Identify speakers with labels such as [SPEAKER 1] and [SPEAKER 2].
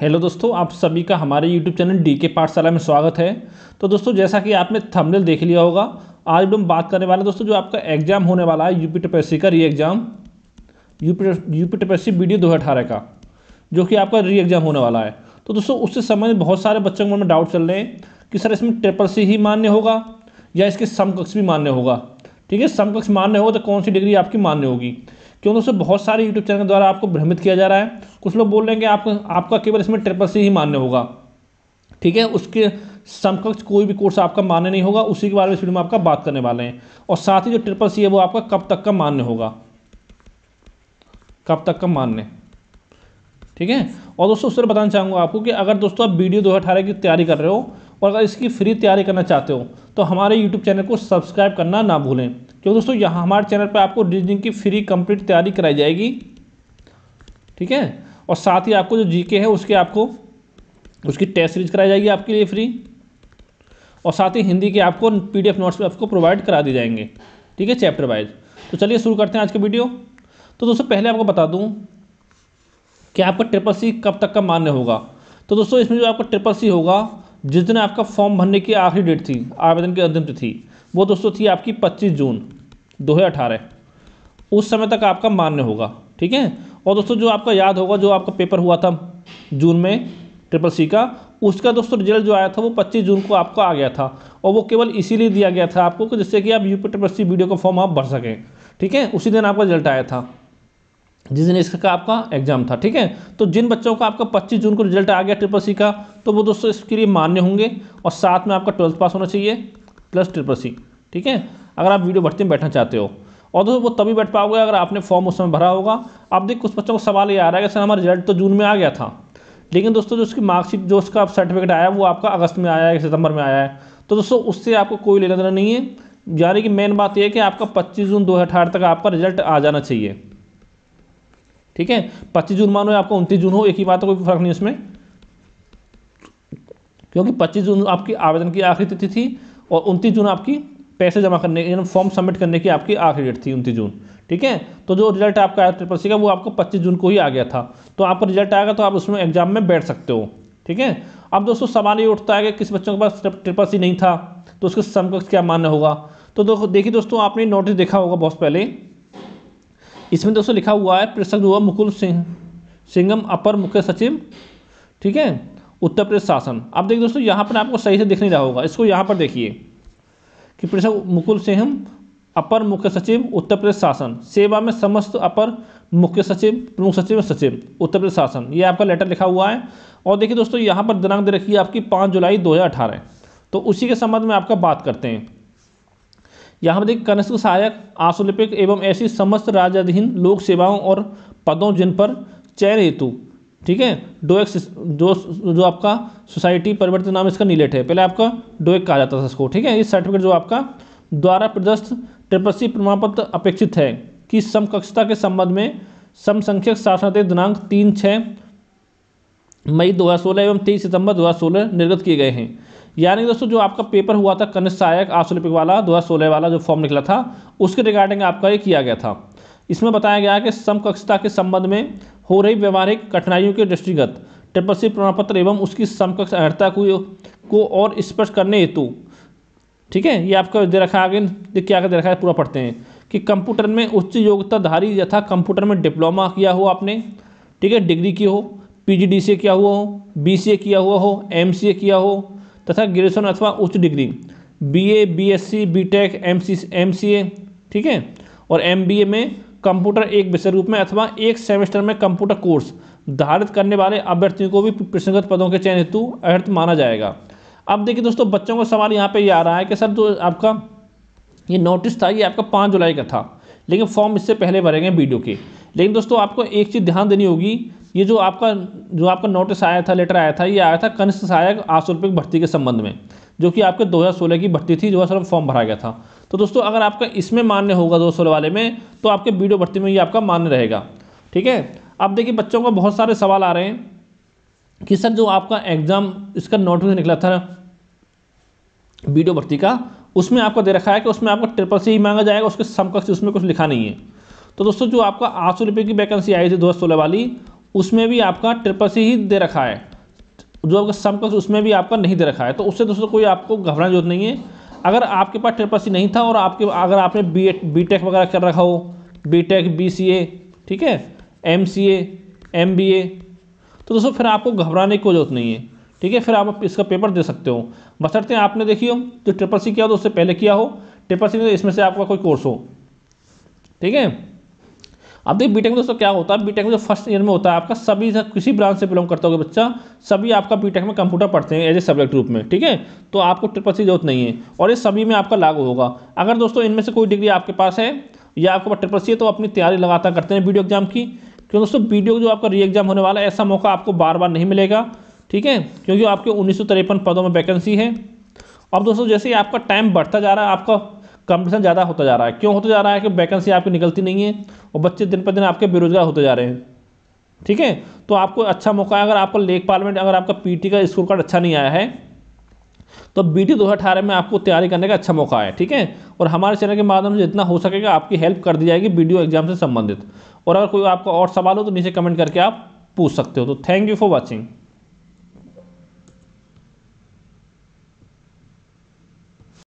[SPEAKER 1] hello दोस्तों आप सभी का हमारे यूट्यूब चैनल डी के पाठशाला में स्वागत है तो दोस्तों जैसा कि आपने थंबनेल देख लिया होगा आज हम बात करने वाले दोस्तों जो आपका एग्जाम होने वाला है यूपी टपेसी का री एग्जाम यूपी यूपी टपेसी बी डी दो का जो कि आपका री एग्जाम होने वाला है तो दोस्तों उससे संबंधित बहुत सारे बच्चों के मन में डाउट चल रहे हैं कि सर इसमें ट्रिपल सी ही मान्य होगा या इसके समकक्ष भी मान्य होगा ठीक है समकक्ष मान्य हो तो कौन सी डिग्री आपकी मान्य होगी क्यों दोस्तों बहुत सारे यूट्यूब चैनल द्वारा आपको भ्रमित किया जा रहा है कुछ लोग बोल रहे हैं कि आप, आपका केवल इसमें ट्रिपल सी ही मान्य होगा ठीक है उसके समकक्ष कोई भी कोर्स आपका मान्य नहीं होगा उसी के बारे में इस वीडियो में आपका बात करने वाले हैं और साथ ही जो ट्रिपल सी है वो आपका कब तक का मान्य होगा कब तक का मान्य ठीक है और दोस्तों उससे बताना चाहूँगा आपको कि अगर दोस्तों आप वीडियो दो की तैयारी कर रहे हो और अगर इसकी फ्री तैयारी करना चाहते हो तो हमारे यूट्यूब चैनल को सब्सक्राइब करना ना भूलें क्योंकि दोस्तों यहाँ हमारे चैनल पर आपको रीजनिंग की फ्री कंप्लीट तैयारी कराई जाएगी ठीक है और साथ ही आपको जो जीके है उसके आपको उसकी टेस्ट सीरीज कराई जाएगी आपके लिए फ्री और साथ ही हिंदी के आपको पीडीएफ नोट्स भी आपको प्रोवाइड करा दिए जाएंगे ठीक है चैप्टर वाइज तो चलिए शुरू करते हैं आज के वीडियो तो दोस्तों पहले आपको बता दूं कि आपका ट्रिपल सी कब तक का मान्य होगा तो दोस्तों इसमें जो आपको ट्रिपल सी होगा जिस दिन आपका फॉर्म भरने की आखिरी डेट थी आवेदन की अंतिम तिथि वो दोस्तों थी आपकी 25 जून 2018 उस समय तक आपका मान्य होगा ठीक है और दोस्तों जो आपका याद होगा जो आपका पेपर हुआ था जून में ट्रिपल सी का उसका दोस्तों रिजल्ट जो आया था वो 25 जून को आपको आ गया था और वो केवल इसीलिए दिया गया था आपको जिससे कि आप यूपी ट्रिपल सी वीडियो का फॉर्म आप भर सकें ठीक है उसी दिन आपका रिजल्ट आया था जिस दिन इसका आपका एग्जाम था ठीक है तो जिन बच्चों का आपका 25 जून को रिजल्ट आ गया ट्रिपल सी का तो वो दोस्तों इसके लिए मान्य होंगे और साथ में आपका ट्वेल्थ पास होना चाहिए प्लस ट्रिपल सी ठीक है अगर आप वीडियो भर्ती में बैठना चाहते हो और दोस्तों वो तभी बैठ पाओगे अगर आपने फॉर्म उस समय भरा होगा आप देख कुछ बच्चों को सवाल ये आ रहा है कि सर हमारा रिजल्ट तो जून में आ गया था लेकिन दोस्तों जो उसकी मार्कशीट जो उसका सर्टिफिकेट आया वो आपका अगस्त में आया है सितंबर में आया है तो दोस्तों उससे आपको कोई लेना देना नहीं है यानी कि मेन बात यह है कि आपका पच्चीस जून दो तक आपका रिजल्ट आ जाना चाहिए ठीक है पच्चीस जून मानो आपका उनतीस जून हो एक ही बात कोई फर्क नहीं उसमें क्योंकि पच्चीस जून आपकी आवेदन की आखिरी तिथि थी और उनतीस जून आपकी पैसे जमा करने की फॉर्म सबमिट करने की आपकी आखिरी डेट थी उनतीस जून ठीक है तो जो रिजल्ट आपका आया ट्रिपल सी का वो आपको पच्चीस जून को ही आ गया था तो आपका रिजल्ट आएगा तो आप उसमें एग्जाम में बैठ सकते हो ठीक है अब दोस्तों सवाल ये उठता है कि किस बच्चों के पास ट्रिपल सी नहीं था तो उसके समकक्ष क्या मान्य होगा तो देखिए दोस्तों आपने नोटिस देखा होगा बहुत पहले इसमें दोस्तों लिखा हुआ है प्रशिक्षक हुआ मुकुल सिंह सिंगम अपर मुख्य सचिव ठीक है उत्तर प्रदेश शासन अब देखिए दोस्तों यहाँ पर आपको सही से दिख नहीं रहा होगा इसको यहाँ पर देखिए कि प्रशिक्षक मुकुल सिंह अपर मुख्य सचिव उत्तर प्रदेश शासन सेवा में समस्त अपर मुख्य सचिव प्रमुख सचिव सचिव उत्तर प्रदेश शासन ये आपका लेटर लिखा हुआ है और देखिए दोस्तों यहाँ पर दिनांक दे रखी है आपकी पाँच जुलाई दो तो उसी के संबंध में आपका बात करते हैं यहाँ पर देखिए कनिष्क सहायक आशुलिपिक एवं ऐसी समस्त राजाधीन लोक सेवाओं और पदों जिन पर चयन हेतु ठीक है डोएक जो जो आपका सोसाइटी परिवर्तन नाम इसका नीलेट है पहले आपका डोएक कहा जाता था इसको ठीक है इस सर्टिफिकेट जो आपका द्वारा प्रदस्त ट्रिपसी प्रमाण पत्र अपेक्षित है कि समकक्षता के संबंध में समसंख्यक शासनादेश दिनांक तीन छः मई 2016 एवं तेईस सितंबर 2016 निर्गत किए गए हैं यानी दोस्तों जो आपका पेपर हुआ था कनिष्ठ सहायक आसोलिपिक वाला दो हज़ार सोलह वाला जो फॉर्म निकला था उसके रिगार्डिंग आपका ये किया गया था इसमें बताया गया कि समकक्षता के संबंध में हो रही व्यवहारिक कठिनाइयों के दृष्टिगत ट्रिपल सी प्रमाणपत्र एवं उसकी समकक्ष अहता को, को और स्पष्ट करने हेतु ठीक है ये आपका दे रखा आगे क्या दे रखा है पूरा पढ़ते हैं कि कंप्यूटर में उच्च योग्यताधारी यथा कंप्यूटर में डिप्लोमा किया हो आपने ठीक है डिग्री की हो पीजीडीसीए किया हुआ हो ए किया हुआ हो ए किया हो तथा ग्रेजुएशन अथवा उच्च degree BA, BSc, BTech, MC, MCA ठीक है और एमबीए में कंप्यूटर एक विषय रूप में अथवा एक सेमेस्टर में कंप्यूटर कोर्स धारित करने वाले अभ्यर्थियों को भी प्रश्नगत पदों के चयन हेतु अर्थ माना जाएगा अब देखिए दोस्तों बच्चों का सवाल यहाँ पे ये आ रहा है कि सर जो आपका ये नोटिस था ये आपका पाँच जुलाई का था लेकिन फॉर्म इससे पहले भरेंगे वीडियो के लेकिन दोस्तों आपको एक चीज़ ध्यान देनी होगी ये जो आपका जो आपका नोटिस आया था लेटर आया था ये आया था कनिष्ठ सहायक आशुल्पिक भर्ती के संबंध में जो कि आपके 2016 की भर्ती थी जो है सर फॉर्म भरा गया था तो दोस्तों अगर आपका इसमें मान्य होगा दो सोलह वाले में तो आपके वीडियो भर्ती में ये आपका मान्य रहेगा ठीक है अब देखिए बच्चों का बहुत सारे सवाल आ रहे हैं कि सर जो आपका एग्ज़ाम इसका नोटिस निकला था वीडियो भर्ती का उसमें आपको दे रखा है कि उसमें आपका ट्रिपल सी ही मांगा जाएगा उसके समकक्ष उसमें कुछ लिखा नहीं है तो दोस्तों जो आपका आठ सौ रुपये की वैकेंसी आई थी दो वाली उसमें भी आपका ट्रिपल सी ही दे रखा है जो आपका सम उसमें भी आपका नहीं दे रखा है तो उससे दोस्तों कोई आपको घबराने जरूरत नहीं है अगर आपके पास ट्रिपल सी नहीं था और आपके अगर आपने बी एड बी टेक वगैरह कर रखा हो B tech B C A ठीक है M C A M B A तो दोस्तों फिर आपको घबराने की कोई जरूरत नहीं है ठीक है फिर आप इसका पेपर दे सकते हो बसरते हैं आपने देखिए जो ट्रिपल सी किया हो तो उससे पहले किया हो ट्रिपल सी तो इसमें से आपका कोई कोर्स हो ठीक है अब देखिए बीटेक में दोस्तों क्या होता है बीटेक में जो फर्स्ट ईयर में होता है आपका सभी किसी ब्रांच से बिलोंग करता होगा बच्चा सभी आपका बीटेक में कंप्यूटर पढ़ते हैं एज ए सब्जेक्ट रूप में ठीक है तो आपको ट्रिपल सी जरूरत नहीं है और ये सभी में आपका लागू होगा अगर दोस्तों इनमें से कोई डिग्री आपके पास है या आपके पास ट्रिपल सी है तो अपनी तैयारी लगातार करते हैं वीडियो एग्जाम की क्योंकि दोस्तों वीडियो जो आपका री एग्जाम होने वाला है ऐसा मौका आपको बार बार नहीं मिलेगा ठीक है क्योंकि आपके उन्नीस पदों में वैकेंसी है अब दोस्तों जैसे ही आपका टाइम बढ़ता जा रहा है आपका कंपटीशन ज़्यादा होता जा रहा है क्यों होता जा रहा है कि वैकेंसी आपकी निकलती नहीं है और बच्चे दिन पर दिन आपके बेरोजगार होते जा रहे हैं ठीक है तो आपको अच्छा मौका है अगर आपका लेखपाल में अगर आपका पीटी का स्कोर कार्ड अच्छा नहीं आया है तो बी टी में आपको तैयारी करने का अच्छा मौका है ठीक है और हमारे चैनल के माध्यम से जितना हो सकेगा आपकी हेल्प कर दी जाएगी वीडियो एग्जाम से संबंधित और अगर कोई आपका और सवाल हो तो नीचे कमेंट करके आप पूछ सकते हो तो थैंक यू फॉर वॉचिंग